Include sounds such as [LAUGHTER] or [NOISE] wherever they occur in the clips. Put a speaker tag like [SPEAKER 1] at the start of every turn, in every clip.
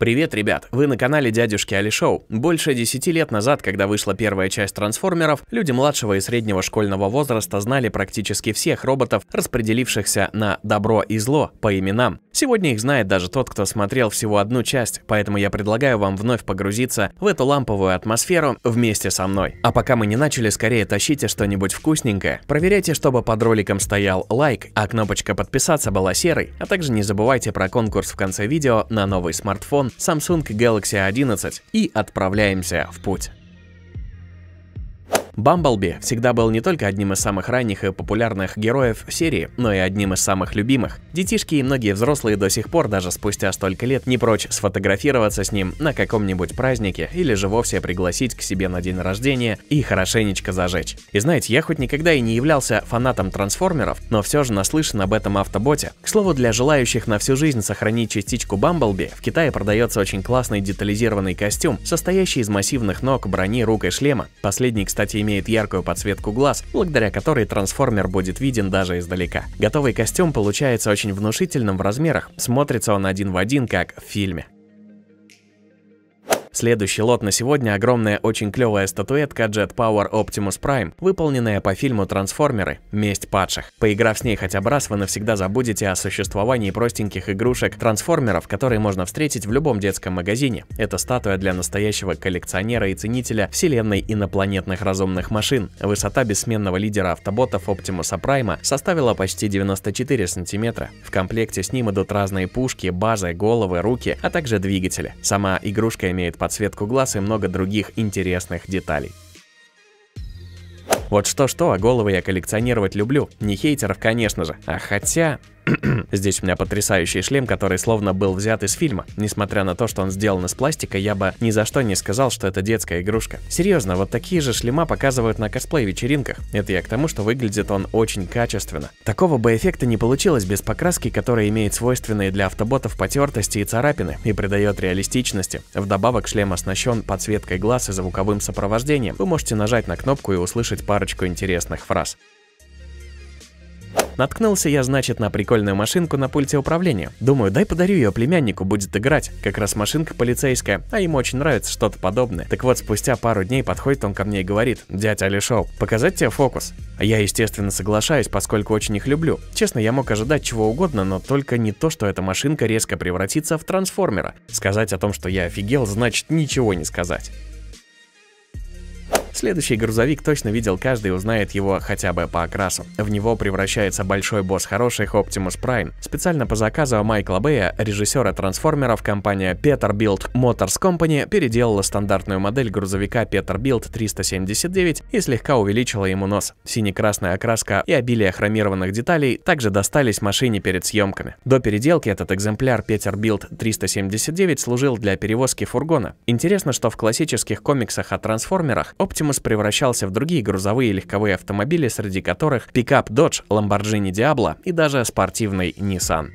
[SPEAKER 1] Привет, ребят! Вы на канале Дядюшки Али Шоу. Больше 10 лет назад, когда вышла первая часть трансформеров, люди младшего и среднего школьного возраста знали практически всех роботов, распределившихся на добро и зло по именам. Сегодня их знает даже тот, кто смотрел всего одну часть, поэтому я предлагаю вам вновь погрузиться в эту ламповую атмосферу вместе со мной. А пока мы не начали, скорее тащите что-нибудь вкусненькое, проверяйте, чтобы под роликом стоял лайк, а кнопочка подписаться была серой, а также не забывайте про конкурс в конце видео на новый смартфон Samsung Galaxy 11 и отправляемся в путь. Бамблби всегда был не только одним из самых ранних и популярных героев серии, но и одним из самых любимых. Детишки и многие взрослые до сих пор, даже спустя столько лет, не прочь сфотографироваться с ним на каком-нибудь празднике или же вовсе пригласить к себе на день рождения и хорошенечко зажечь. И знаете, я хоть никогда и не являлся фанатом трансформеров, но все же наслышан об этом автоботе. К слову, для желающих на всю жизнь сохранить частичку Бамблби, в Китае продается очень классный детализированный костюм, состоящий из массивных ног, брони, рук и шлема. Последний, кстати, имеет имеет яркую подсветку глаз, благодаря которой трансформер будет виден даже издалека. Готовый костюм получается очень внушительным в размерах, смотрится он один в один, как в фильме. Следующий лот на сегодня огромная очень клевая статуэтка Jet Power Optimus Prime, выполненная по фильму «Трансформеры. Месть падших». Поиграв с ней хотя бы раз, вы навсегда забудете о существовании простеньких игрушек трансформеров, которые можно встретить в любом детском магазине. Это статуя для настоящего коллекционера и ценителя вселенной инопланетных разумных машин. Высота бессменного лидера автоботов Оптимуса Прайма составила почти 94 сантиметра. В комплекте с ним идут разные пушки, базы, головы, руки, а также двигатели. Сама игрушка имеет подсветку глаз и много других интересных деталей. Вот что-что, а головы я коллекционировать люблю. Не хейтеров, конечно же. А хотя... [CLEARS THROAT] Здесь у меня потрясающий шлем, который словно был взят из фильма. Несмотря на то, что он сделан из пластика, я бы ни за что не сказал, что это детская игрушка. Серьезно, вот такие же шлема показывают на косплей-вечеринках. Это я к тому, что выглядит он очень качественно. Такого бы эффекта не получилось без покраски, которая имеет свойственные для автоботов потертости и царапины и придает реалистичности. Вдобавок шлем оснащен подсветкой глаз и звуковым сопровождением. Вы можете нажать на кнопку и услышать парочку интересных фраз. Наткнулся я, значит, на прикольную машинку на пульте управления. Думаю, дай подарю ее племяннику, будет играть. Как раз машинка полицейская, а ему очень нравится что-то подобное. Так вот, спустя пару дней подходит он ко мне и говорит, «Дядь Алишоу, показать тебе фокус?» я, естественно, соглашаюсь, поскольку очень их люблю. Честно, я мог ожидать чего угодно, но только не то, что эта машинка резко превратится в трансформера. Сказать о том, что я офигел, значит ничего не сказать. Следующий грузовик точно видел каждый и узнает его хотя бы по окрасу. В него превращается большой босс хороших Optimus Prime. Специально по заказу Майкла Бэя, режиссера трансформеров, компания Peterbilt Motors Company переделала стандартную модель грузовика Peterbilt 379 и слегка увеличила ему нос. Сине-красная окраска и обилие хромированных деталей также достались машине перед съемками. До переделки этот экземпляр Peterbilt 379 служил для перевозки фургона. Интересно, что в классических комиксах о трансформерах Optimus Optimus превращался в другие грузовые и легковые автомобили, среди которых пикап Dodge, Lamborghini Diablo и даже спортивный Nissan.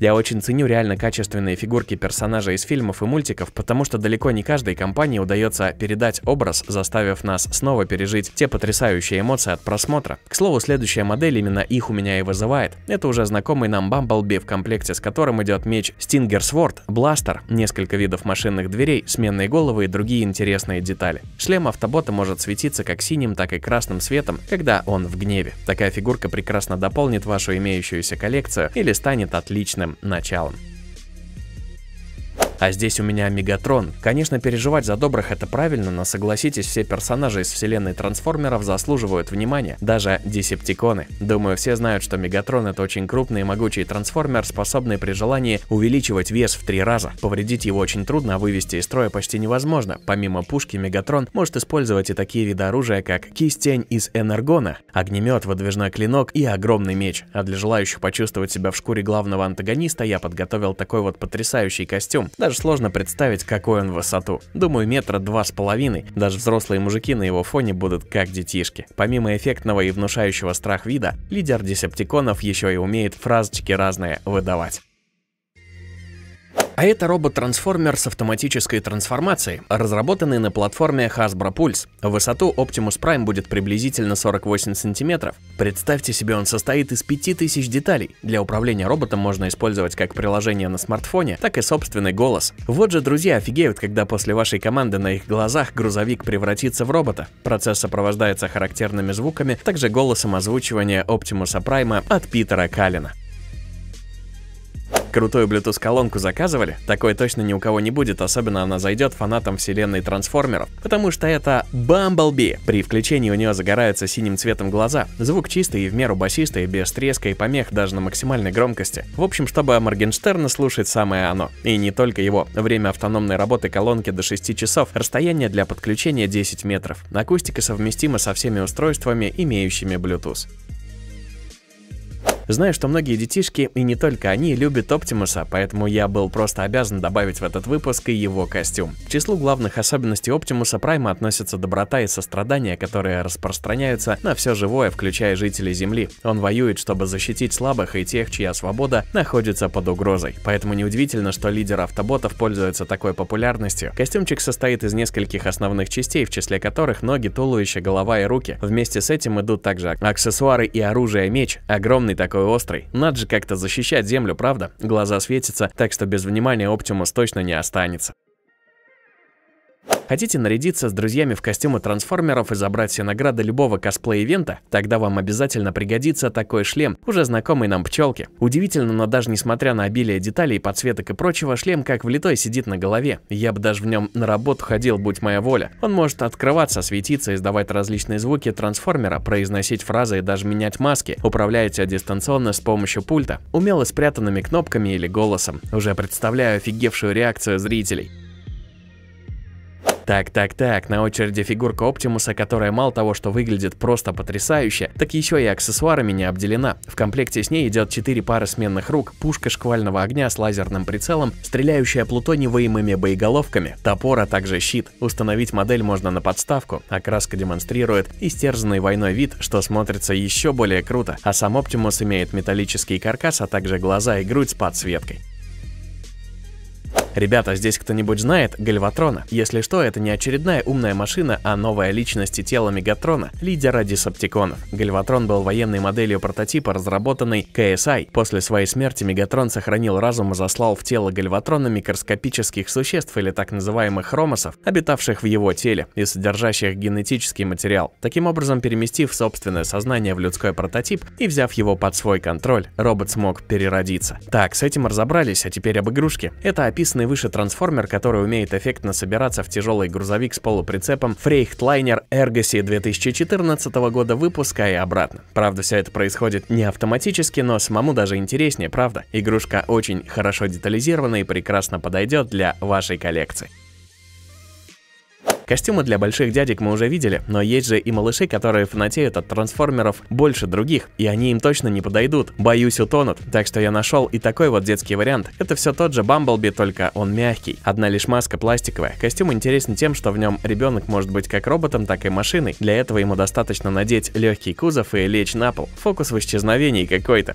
[SPEAKER 1] Я очень ценю реально качественные фигурки персонажей из фильмов и мультиков, потому что далеко не каждой компании удается передать образ, заставив нас снова пережить те потрясающие эмоции от просмотра. К слову, следующая модель именно их у меня и вызывает. Это уже знакомый нам Бамблби, в комплекте с которым идет меч Stinger Sword, бластер, несколько видов машинных дверей, сменные головы и другие интересные детали. Шлем автобота может светиться как синим, так и красным светом, когда он в гневе. Такая фигурка прекрасно дополнит вашу имеющуюся коллекцию или станет отличным самым началом. А здесь у меня Мегатрон. Конечно, переживать за добрых это правильно, но согласитесь, все персонажи из вселенной трансформеров заслуживают внимания, даже десептиконы. Думаю, все знают, что Мегатрон это очень крупный и могучий трансформер, способный при желании увеличивать вес в три раза. Повредить его очень трудно, а вывести из строя почти невозможно. Помимо пушки, Мегатрон может использовать и такие виды оружия, как кистень из энергона, огнемет, выдвижной клинок и огромный меч. А для желающих почувствовать себя в шкуре главного антагониста я подготовил такой вот потрясающий костюм. Даже даже сложно представить, какой он в высоту. Думаю, метра два с половиной. Даже взрослые мужики на его фоне будут как детишки. Помимо эффектного и внушающего страх вида, лидер десептиконов еще и умеет фразочки разные выдавать. А это робот-трансформер с автоматической трансформацией, разработанный на платформе Hasbro Pulse. высоту Optimus Prime будет приблизительно 48 сантиметров. Представьте себе, он состоит из 5000 деталей. Для управления роботом можно использовать как приложение на смартфоне, так и собственный голос. Вот же друзья офигеют, когда после вашей команды на их глазах грузовик превратится в робота. Процесс сопровождается характерными звуками, также голосом озвучивания Optimus Prime от Питера Калина. Крутую Bluetooth-колонку заказывали? Такой точно ни у кого не будет, особенно она зайдет фанатам вселенной трансформеров, потому что это Бамблби. При включении у нее загораются синим цветом глаза. Звук чистый и в меру басистый, без треска и помех даже на максимальной громкости. В общем, чтобы Моргенштерна слушать самое оно. И не только его. Время автономной работы колонки до 6 часов, расстояние для подключения 10 метров. Акустика совместима со всеми устройствами, имеющими Bluetooth. Знаю, что многие детишки, и не только они, любят Оптимуса, поэтому я был просто обязан добавить в этот выпуск и его костюм. К числу главных особенностей Оптимуса Прайма относятся доброта и сострадание, которые распространяются на все живое, включая жителей Земли. Он воюет, чтобы защитить слабых и тех, чья свобода находится под угрозой. Поэтому неудивительно, что лидер автоботов пользуется такой популярностью. Костюмчик состоит из нескольких основных частей, в числе которых ноги, туловище, голова и руки. Вместе с этим идут также аксессуары и оружие меч, огромный такой такой острый. Надо же как-то защищать землю, правда? Глаза светятся, так что без внимания Оптимус точно не останется. Хотите нарядиться с друзьями в костюмы трансформеров и забрать все награды любого косплей-ивента? Тогда вам обязательно пригодится такой шлем, уже знакомый нам пчелке. Удивительно, но даже несмотря на обилие деталей, подсветок и прочего, шлем как влитой сидит на голове. Я бы даже в нем на работу ходил, будь моя воля. Он может открываться, светиться, издавать различные звуки трансформера, произносить фразы и даже менять маски. Управляете дистанционно с помощью пульта, умело спрятанными кнопками или голосом. Уже представляю офигевшую реакцию зрителей. Так, так, так, на очереди фигурка Оптимуса, которая мало того, что выглядит просто потрясающе, так еще и аксессуарами не обделена. В комплекте с ней идет 4 пары сменных рук, пушка шквального огня с лазерным прицелом, стреляющая плутониевыми боеголовками, топор, а также щит. Установить модель можно на подставку, окраска а демонстрирует истерзанный войной вид, что смотрится еще более круто, а сам Оптимус имеет металлический каркас, а также глаза и грудь с подсветкой. Ребята, здесь кто-нибудь знает Гальватрона? Если что, это не очередная умная машина, а новая личность и тело Мегатрона, лидера Десептиконов. Гальватрон был военной моделью прототипа, разработанной KSI. А. После своей смерти Мегатрон сохранил разум и заслал в тело Гальватрона микроскопических существ или так называемых хромосов, обитавших в его теле и содержащих генетический материал. Таким образом, переместив собственное сознание в людской прототип и взяв его под свой контроль, робот смог переродиться. Так, с этим разобрались, а теперь об игрушке. Это описано описанный выше трансформер, который умеет эффектно собираться в тяжелый грузовик с полуприцепом Freightliner Эргаси 2014 года выпуска и обратно. Правда, все это происходит не автоматически, но самому даже интереснее, правда? Игрушка очень хорошо детализирована и прекрасно подойдет для вашей коллекции. Костюмы для больших дядек мы уже видели, но есть же и малыши, которые фанатеют от трансформеров больше других, и они им точно не подойдут. Боюсь, утонут. Так что я нашел и такой вот детский вариант. Это все тот же Бамблби, только он мягкий. Одна лишь маска пластиковая. Костюм интересен тем, что в нем ребенок может быть как роботом, так и машиной. Для этого ему достаточно надеть легкий кузов и лечь на пол. Фокус в исчезновении какой-то.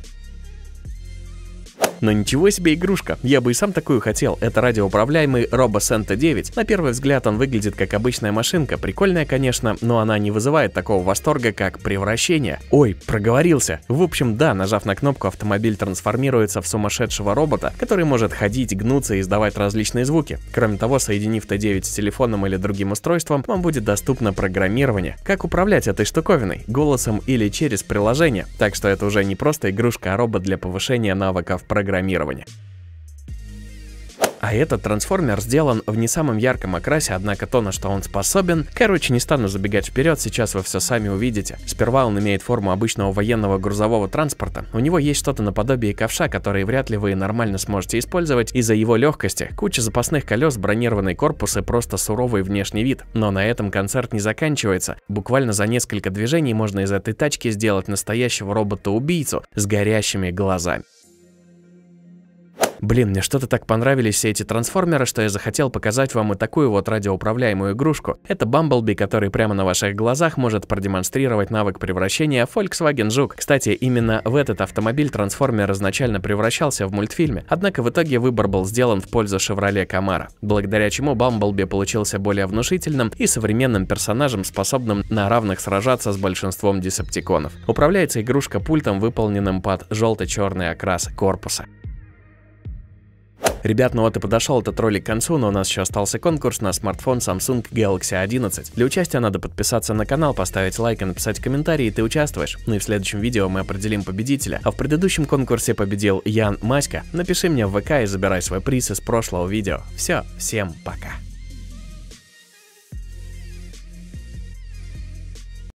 [SPEAKER 1] Но ничего себе игрушка, я бы и сам такую хотел. Это радиоуправляемый Robo Santa 9. На первый взгляд он выглядит как обычная машинка, прикольная, конечно, но она не вызывает такого восторга, как превращение. Ой, проговорился. В общем, да, нажав на кнопку, автомобиль трансформируется в сумасшедшего робота, который может ходить, гнуться и издавать различные звуки. Кроме того, соединив Т9 с телефоном или другим устройством, вам будет доступно программирование. Как управлять этой штуковиной? Голосом или через приложение. Так что это уже не просто игрушка, а робот для повышения навыков программирования программирования. А этот трансформер сделан в не самом ярком окрасе, однако то, на что он способен... Короче, не стану забегать вперед, сейчас вы все сами увидите. Сперва он имеет форму обычного военного грузового транспорта. У него есть что-то наподобие ковша, который вряд ли вы нормально сможете использовать из-за его легкости. Куча запасных колес, бронированный корпус и просто суровый внешний вид. Но на этом концерт не заканчивается. Буквально за несколько движений можно из этой тачки сделать настоящего робота-убийцу с горящими глазами. Блин, мне что-то так понравились все эти трансформеры, что я захотел показать вам и такую вот радиоуправляемую игрушку. Это Бамблби, который прямо на ваших глазах может продемонстрировать навык превращения Volkswagen Жук. Кстати, именно в этот автомобиль трансформер изначально превращался в мультфильме, однако в итоге выбор был сделан в пользу Шевроле Камара, благодаря чему Бамблби получился более внушительным и современным персонажем, способным на равных сражаться с большинством десептиконов. Управляется игрушка пультом, выполненным под желто-черный окрас корпуса. Ребят, ну вот и подошел этот ролик к концу, но у нас еще остался конкурс на смартфон Samsung Galaxy 11. Для участия надо подписаться на канал, поставить лайк и написать комментарий, и ты участвуешь. Ну и в следующем видео мы определим победителя. А в предыдущем конкурсе победил Ян Маська. Напиши мне в ВК и забирай свой приз из прошлого видео. Все, всем пока.